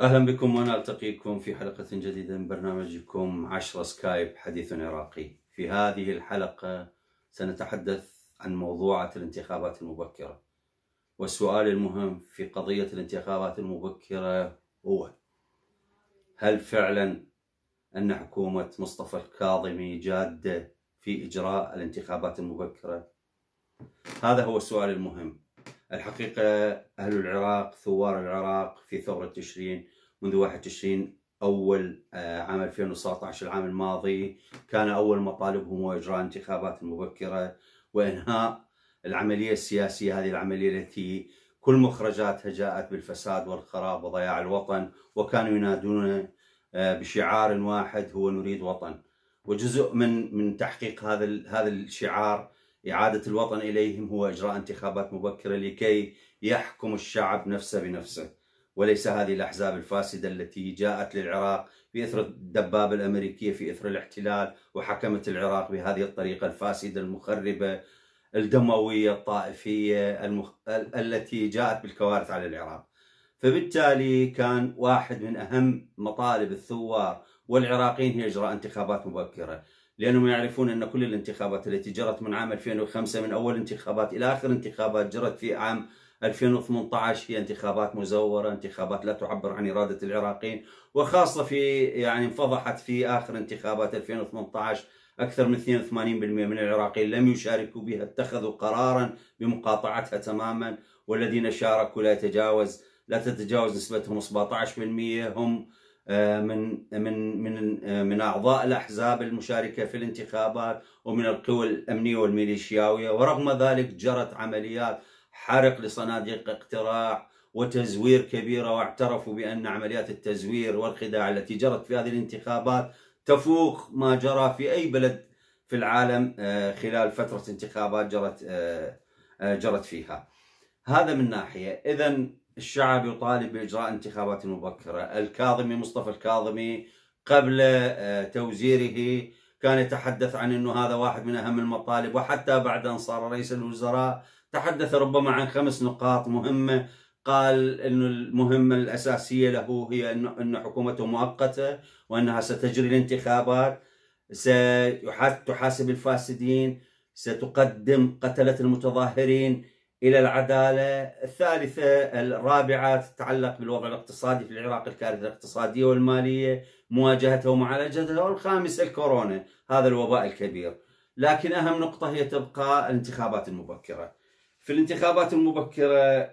اهلا بكم وانا التقيكم في حلقه جديده من برنامجكم 10 سكايب حديث عراقي. في هذه الحلقه سنتحدث عن موضوعة الانتخابات المبكره. والسؤال المهم في قضيه الانتخابات المبكره هو هل فعلا ان حكومه مصطفى الكاظمي جاده في اجراء الانتخابات المبكره؟ هذا هو السؤال المهم الحقيقة أهل العراق ثوار العراق في ثورة تشرين منذ 1 تشرين أول آه، عام 2019 العام الماضي كان أول مطالبهم هو إجراء انتخابات مبكرة وإنهاء العملية السياسية هذه العملية التي كل مخرجاتها جاءت بالفساد والخراب وضياع الوطن وكانوا ينادون آه، بشعار واحد هو نريد وطن وجزء من من تحقيق هذا هذا الشعار إعادة الوطن إليهم هو إجراء انتخابات مبكرة لكي يحكم الشعب نفسه بنفسه وليس هذه الأحزاب الفاسدة التي جاءت للعراق بإثر الدبابة الأمريكية في إثر الاحتلال وحكمت العراق بهذه الطريقة الفاسدة المخربة الدموية الطائفية المخ... التي جاءت بالكوارث على العراق فبالتالي كان واحد من أهم مطالب الثوار والعراقيين هي إجراء انتخابات مبكرة لأنهم يعرفون أن كل الانتخابات التي جرت من عام 2005 من أول انتخابات إلى آخر انتخابات جرت في عام 2018 هي انتخابات مزورة انتخابات لا تعبر عن إرادة العراقيين وخاصة في يعني انفضحت في آخر انتخابات 2018 أكثر من 82% من العراقيين لم يشاركوا بها اتخذوا قرارا بمقاطعتها تماما والذين شاركوا لا يتجاوز لا تتجاوز نسبتهم 17% هم آه، من من من آه، من اعضاء الاحزاب المشاركه في الانتخابات ومن القوى الامنيه والميليشياويه ورغم ذلك جرت عمليات حرق لصناديق اقتراع وتزوير كبيره واعترفوا بان عمليات التزوير والخداع التي جرت في هذه الانتخابات تفوق ما جرى في اي بلد في العالم آه، خلال فتره انتخابات جرت جرت فيها. هذا من ناحيه، اذا الشعب يطالب بإجراء انتخابات مبكرة الكاظمي مصطفى الكاظمي قبل آه، توزيره كان يتحدث عن أنه هذا واحد من أهم المطالب وحتى بعد أن صار رئيس الوزراء تحدث ربما عن خمس نقاط مهمة قال أن المهمة الأساسية له هي أن حكومته مؤقتة وأنها ستجري الانتخابات ستحاسب الفاسدين ستقدم قتلة المتظاهرين الى العداله، الثالثه الرابعه تتعلق بالوضع الاقتصادي في العراق الكارثه الاقتصاديه والماليه، مواجهتها ومعالجتها، والخامسه الكورونا، هذا الوباء الكبير. لكن اهم نقطه هي تبقى الانتخابات المبكره. في الانتخابات المبكره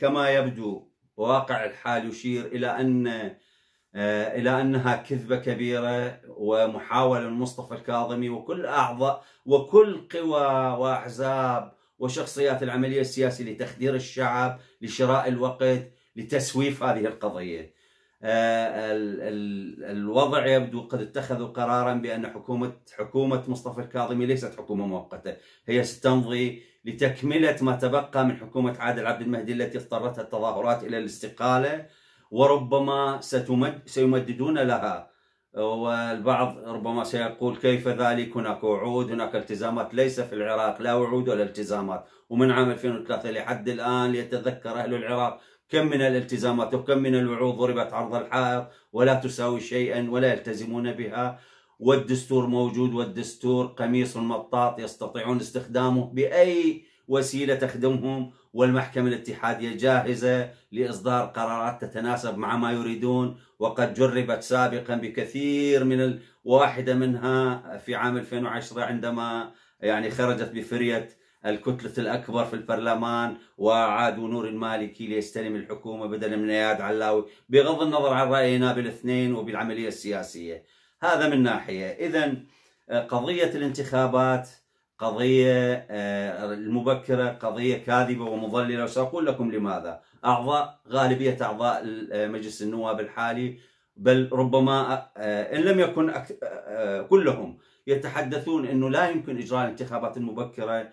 كما يبدو واقع الحال يشير الى ان آه، الى انها كذبه كبيره ومحاوله مصطفى الكاظمي وكل اعضاء وكل قوى واحزاب وشخصيات العملية السياسية لتخدير الشعب لشراء الوقت لتسويف هذه القضية آه، الوضع يبدو قد اتخذوا قرارا بأن حكومة حكومة مصطفى الكاظمي ليست حكومة مؤقتة هي ستمضي لتكملة ما تبقى من حكومة عادل عبد المهدي التي اضطرتها التظاهرات إلى الاستقالة وربما ستمد سيمددون لها والبعض ربما سيقول كيف ذلك هناك وعود هناك التزامات ليس في العراق لا وعود ولا التزامات ومن عام 2003 لحد الآن ليتذكر أهل العراق كم من الالتزامات وكم من الوعود ضربت عرض الحائط ولا تساوي شيئا ولا يلتزمون بها والدستور موجود والدستور قميص المطاط يستطيعون استخدامه بأي وسيلة تخدمهم والمحكمة الاتحادية جاهزة لإصدار قرارات تتناسب مع ما يريدون وقد جربت سابقا بكثير من واحدة منها في عام 2010 عندما يعني خرجت بفرية الكتلة الأكبر في البرلمان وعاد نور المالكي ليستلم الحكومة بدلا من إياد علاوي بغض النظر عن رأينا بالاثنين وبالعملية السياسية هذا من ناحية إذا قضية الانتخابات قضية آه، المبكرة قضية كاذبة ومضللة وسأقول لكم لماذا أعضاء غالبية أعضاء مجلس النواب الحالي بل ربما آه، إن لم يكن آه، كلهم يتحدثون أنه لا يمكن إجراء الانتخابات المبكرة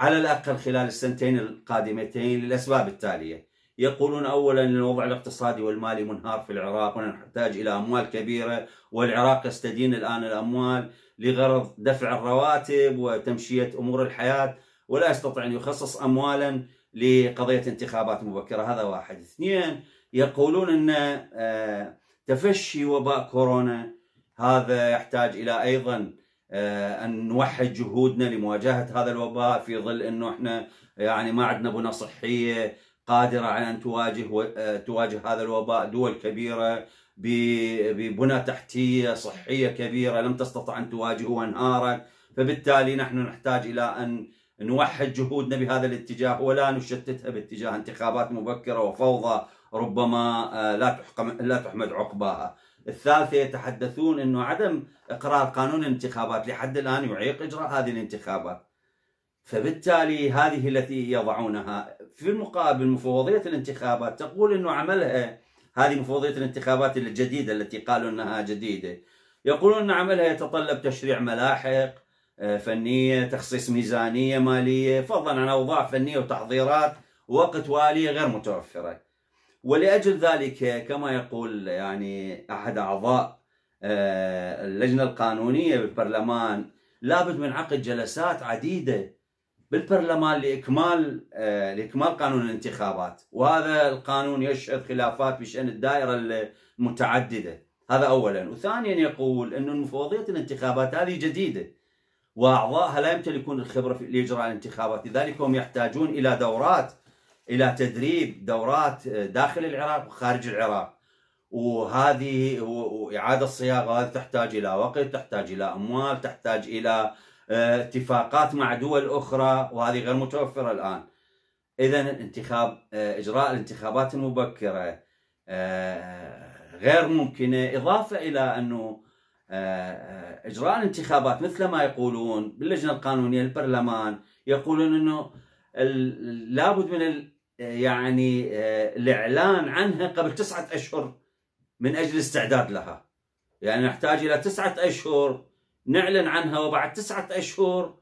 على الأقل خلال السنتين القادمتين للأسباب التالية يقولون اولا ان الوضع الاقتصادي والمالي منهار في العراق ونحتاج الى اموال كبيره والعراق يستدين الان الاموال لغرض دفع الرواتب وتمشية أمور الحياة ولا يستطيع أن يخصص أموالا لقضية انتخابات مبكرة هذا واحد اثنين يقولون أن آه، تفشي وباء كورونا هذا يحتاج إلى أيضا آه، أن نوحد جهودنا لمواجهة هذا الوباء في ظل أنه إحنا يعني ما عندنا بنى صحية قادرة على أن تواجه آه، تواجه هذا الوباء دول كبيرة ببنى تحتيه صحيه كبيره لم تستطع ان تواجهه انهارا فبالتالي نحن نحتاج الى ان نوحد جهودنا بهذا الاتجاه ولا نشتتها باتجاه انتخابات مبكره وفوضى ربما آه، لا تحكم لا تحمد عقباها. الثالثه يتحدثون انه عدم اقرار قانون الانتخابات لحد الان يعيق اجراء هذه الانتخابات. فبالتالي هذه التي يضعونها في المقابل مفوضيه الانتخابات تقول انه عملها هذه مفوضية الانتخابات الجديدة التي قالوا أنها جديدة يقولون أن عملها يتطلب تشريع ملاحق آه، فنية تخصيص ميزانية مالية فضلا عن أوضاع فنية وتحضيرات وقت والية غير متوفرة ولأجل ذلك كما يقول يعني أحد أعضاء آه، اللجنة القانونية بالبرلمان لابد من عقد جلسات عديدة بالبرلمان لاكمال آه، لاكمال قانون الانتخابات وهذا القانون يشهد خلافات بشان الدائره المتعدده هذا اولا وثانيا يقول ان مفوضيه الانتخابات هذه جديده واعضائها لا يمتلكون الخبره في لاجراء الانتخابات لذلك هم يحتاجون الى دورات الى تدريب دورات آه، داخل العراق وخارج العراق وهذه واعاده الصياغه هذه تحتاج الى وقت تحتاج الى اموال تحتاج الى اتفاقات مع دول أخرى وهذه غير متوفرة الآن إذا انتخاب إجراء الانتخابات المبكرة آه، غير ممكنة إضافة إلى أنه آه، إجراء الانتخابات مثل ما يقولون باللجنة القانونية البرلمان يقولون أنه لابد من يعني آه، الإعلان عنها قبل تسعة أشهر من أجل الاستعداد لها يعني نحتاج إلى تسعة أشهر نعلن عنها وبعد تسعة أشهر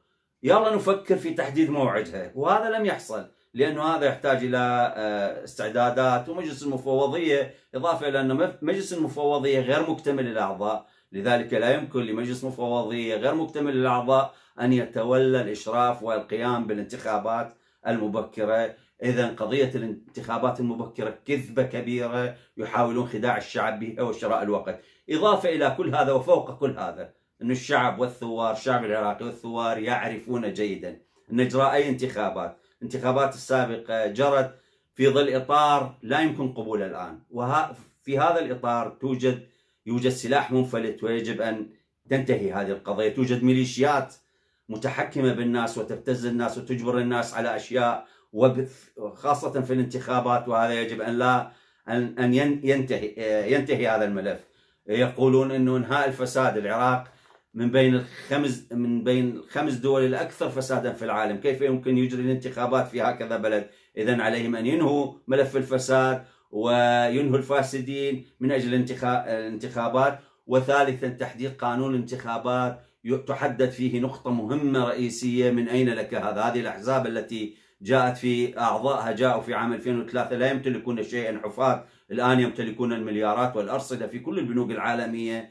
يلا نفكر في تحديد موعدها وهذا لم يحصل لأنه هذا يحتاج إلى آه، استعدادات ومجلس المفوضية إضافة إلى أن مجلس المفوضية غير مكتمل الأعضاء لذلك لا يمكن لمجلس مفوضية غير مكتمل الأعضاء أن يتولى الإشراف والقيام بالانتخابات المبكرة إذا قضية الانتخابات المبكرة كذبة كبيرة يحاولون خداع الشعب بها وشراء الوقت إضافة إلى كل هذا وفوق كل هذا أن الشعب والثوار الشعب العراقي والثوار يعرفون جيدا أن إجراء أي انتخابات الانتخابات السابقة جرت في ظل إطار لا يمكن قبوله الآن وفي هذا الإطار توجد يوجد سلاح منفلت ويجب أن تنتهي هذه القضية توجد ميليشيات متحكمة بالناس وتبتز الناس وتجبر الناس على أشياء وخاصة في الانتخابات وهذا يجب أن لا أن ينتهي ينتهي هذا الملف يقولون أنه إنهاء الفساد العراق من بين الخمس من بين الخمس دول الاكثر فسادا في العالم، كيف يمكن يجري الانتخابات في هكذا بلد؟ اذا عليهم ان ينهوا ملف الفساد وينهوا الفاسدين من اجل الانتخابات، وثالثا تحديد قانون انتخابات تحدد فيه نقطة مهمة رئيسية من أين لك هذا؟ هذه الأحزاب التي جاءت في أعضائها جاءوا في عام 2003 لا يمتلكون شيئا حفاة الآن يمتلكون المليارات والأرصدة في كل البنوك العالمية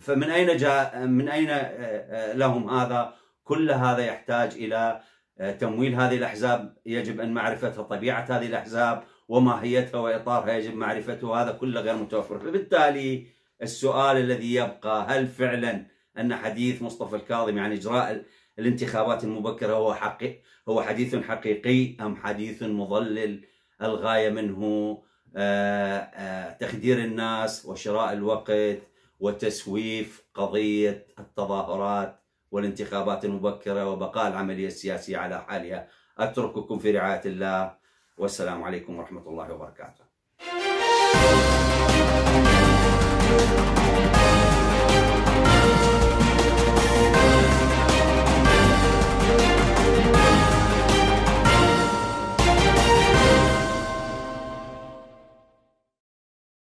فمن اين جاء من اين آه، آه، لهم هذا؟ كل هذا يحتاج الى آه، تمويل هذه الاحزاب يجب ان معرفتها طبيعه هذه الاحزاب وماهيتها واطارها يجب معرفته هذا كله غير متوفر فبالتالي السؤال الذي يبقى هل فعلا ان حديث مصطفى الكاظم عن اجراء الانتخابات المبكره هو حقيقي هو حديث حقيقي ام حديث مضلل الغايه منه آه، آه، تخدير الناس وشراء الوقت وتسويف قضية التظاهرات والانتخابات المبكرة وبقاء العملية السياسية على حالها أترككم في رعاية الله والسلام عليكم ورحمة الله وبركاته